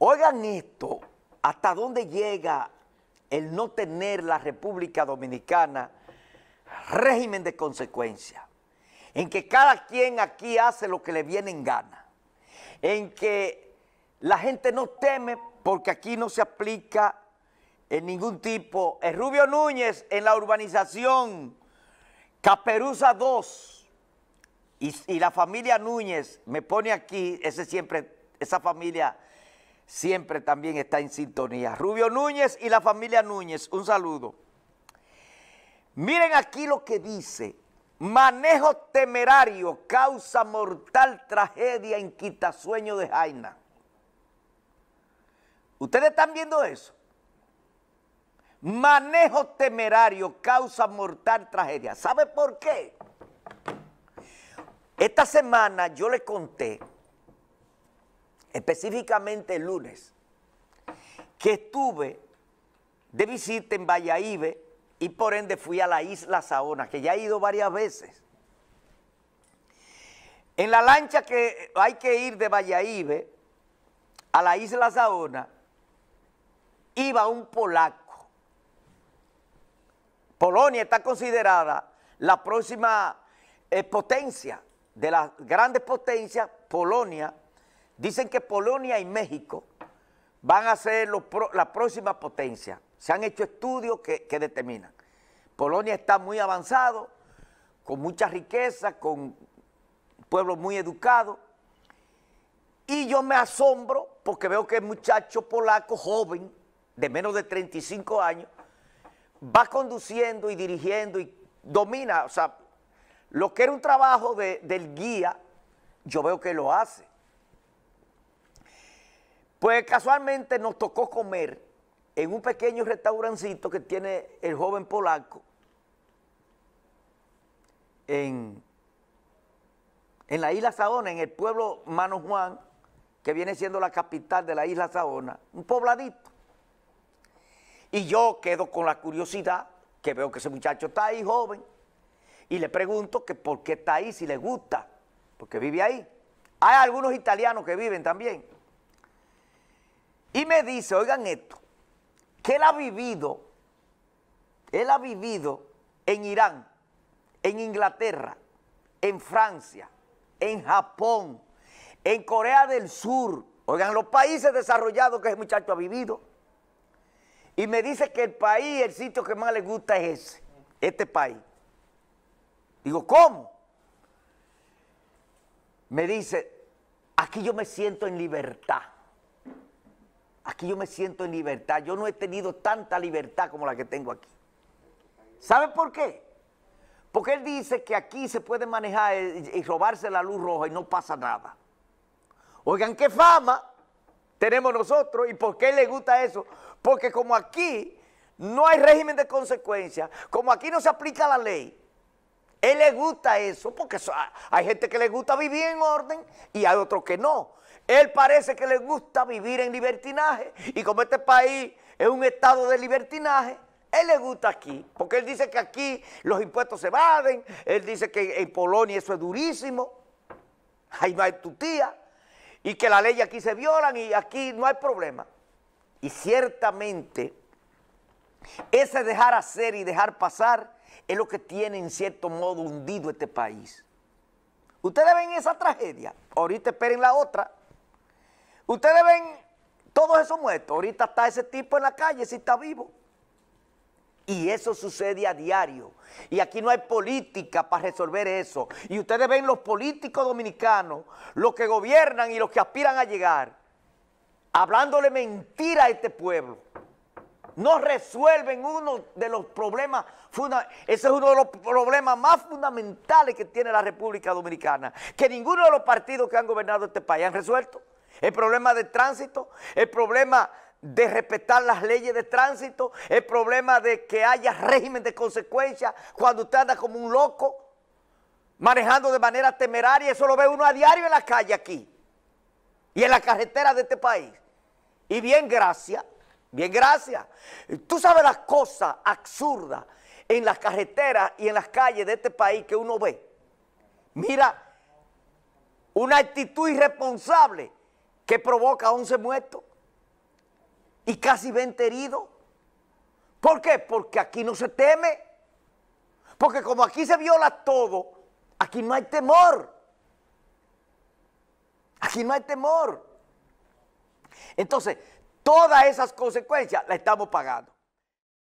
Oigan esto, hasta dónde llega el no tener la República Dominicana régimen de consecuencia, en que cada quien aquí hace lo que le viene en gana, en que la gente no teme porque aquí no se aplica en ningún tipo. Eh, Rubio Núñez en la urbanización Caperuza 2 y, y la familia Núñez me pone aquí, ese siempre, esa familia siempre también está en sintonía. Rubio Núñez y la familia Núñez, un saludo. Miren aquí lo que dice, manejo temerario causa mortal tragedia en Quitasueño de Jaina. ¿Ustedes están viendo eso? Manejo temerario causa mortal tragedia. ¿Sabe por qué? Esta semana yo le conté específicamente el lunes, que estuve de visita en Valladolid y por ende fui a la isla Saona, que ya he ido varias veces. En la lancha que hay que ir de Valladolid a la isla Saona, iba un polaco. Polonia está considerada la próxima eh, potencia, de las grandes potencias, Polonia, Dicen que Polonia y México van a ser la próxima potencia. Se han hecho estudios que, determinan. Polonia está muy avanzado, con mucha riqueza, con un pueblo muy educado. Y yo me asombro porque veo que el muchacho polaco joven, de menos de 35 años, va conduciendo y dirigiendo y domina. O sea, lo que era un trabajo del guía, yo veo que lo hace. Pues casualmente nos tocó comer en un pequeño restaurancito que tiene el joven polaco en, la isla Saona, en el pueblo Mano Juan, que viene siendo la capital de la isla Saona, un pobladito. Y yo quedo con la curiosidad, que veo que ese muchacho está ahí joven, y le pregunto que por qué está ahí, si le gusta, porque vive ahí. Hay algunos italianos que viven también. Y me dice, oigan esto, que él ha vivido, él ha vivido en Irán, en Inglaterra, en Francia, en Japón, en Corea del Sur, oigan, los países desarrollados que ese muchacho ha vivido. Y me dice que el país, el sitio que más le gusta es ese, este país. Digo, ¿cómo? Me dice, aquí yo me siento en libertad. Aquí yo me siento en libertad. Yo no he tenido tanta libertad como la que tengo aquí. ¿Sabe por qué? Porque él dice que aquí se puede manejar y robarse la luz roja y no pasa nada. Oigan, qué fama tenemos nosotros y por qué le gusta eso. Porque como aquí no hay régimen de consecuencias, como aquí no se aplica la ley, él le gusta eso porque hay gente que le gusta vivir en orden y hay otros que no. Él parece que le gusta vivir en libertinaje y como este país es un estado de libertinaje, él le gusta aquí, porque él dice que aquí los impuestos se evaden, él dice que en Polonia eso es durísimo, ahí no hay tutía, y que la ley aquí se violan y aquí no hay problema. Y ciertamente, ese dejar hacer y dejar pasar es lo que tiene en cierto modo hundido este país. Ustedes ven esa tragedia, ahorita esperen la otra, Ustedes ven todos esos muertos. Ahorita está ese tipo en la calle, si está vivo. Y eso sucede a diario. Y aquí no hay política para resolver eso. Y ustedes ven los políticos dominicanos, los que gobiernan y los que aspiran a llegar, hablándole mentira a este pueblo. No resuelven uno de los problemas, ese es uno de los problemas más fundamentales que tiene la República Dominicana, que ninguno de los partidos que han gobernado este país han resuelto el problema de tránsito, el problema de respetar las leyes de tránsito, el problema de que haya régimen de consecuencia cuando usted anda como un loco, manejando de manera temeraria, eso lo ve uno a diario en la calle aquí y en la carretera de este país. Y bien, gracias, bien, gracias. Tú sabes las cosas absurdas en las carreteras y en las calles de este país que uno ve. Mira, una actitud irresponsable que provoca 11 muertos y casi 20 heridos. ¿Por qué? Porque aquí no se teme. Porque como aquí se viola todo, aquí no hay temor. Aquí no hay temor. Entonces, todas esas consecuencias las estamos pagando.